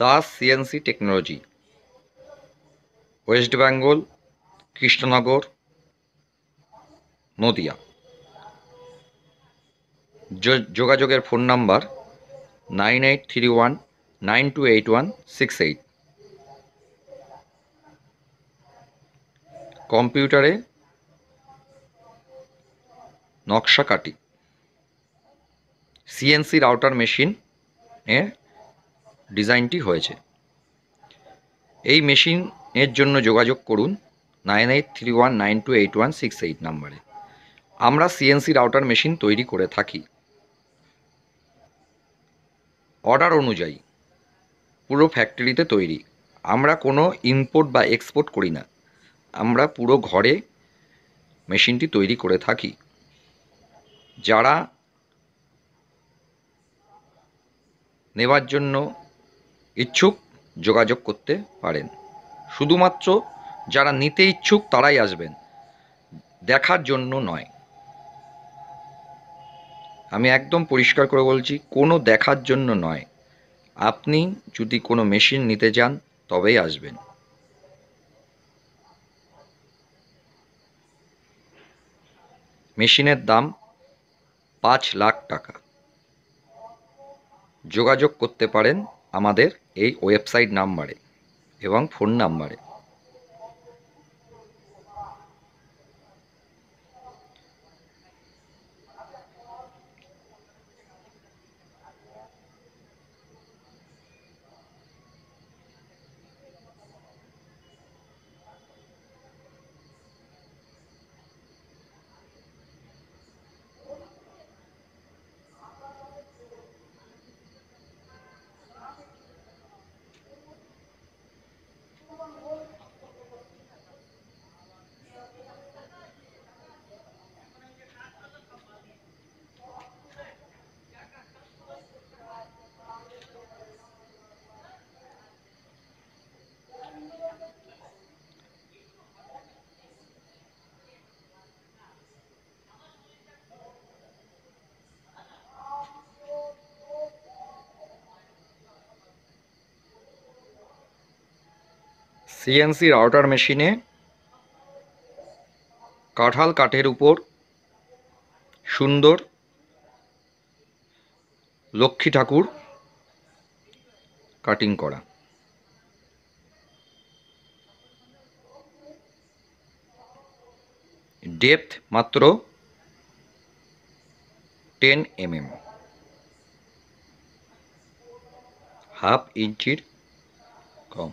Das CNC technology West Bengal Krishnanagar Nadia যোগাযোগের phone number nine eight three one nine two eight one six eight কম্পিউটারে নকশা কাটি CNC router machine এ ডিজাইনটি হয়েছে এই মেশিন এর জন্য যোগাযোগ করুন nine eight three one nine two eight one six eight নাম্বারে আমরা সিএনসি রাউটার মেশিন তৈরি করে থাকি অর্ডার অনুযায়ী পুরো ফ্যাক্টরিতে তৈরি আমরা কোনো ইম্পোর্ট বা এক্সপোর্ট করি না আমরা পুরো ঘরে মেশিনটি তৈরি করে থাকি যারা নেওয়ার জন্য ইচ্ছুক যোগাযোগ করতে পারেন শুধুমাত্র যারা নিতে ইচ্ছুক তারাই আসবেন দেখার জন্য নয় আমি একদম পরিষ্কার করে বলছি কোনো দেখার জন্য নয় আপনি যদি কোনো মেশিন নিতে যান তবেই আসবেন মেশিনের দাম পাঁচ লাখ টাকা যোগাযোগ করতে পারেন আমাদের এই ওয়েবসাইট নাম্বারে এবং ফোন নাম্বারে সিএনসি রাউটার মেশিনে কাঁঠাল কাঠের উপর সুন্দর লক্ষ্মী ঠাকুর কাটিং করা ডেপথ মাত্র টেন এম এম হাফ ইঞ্চির কম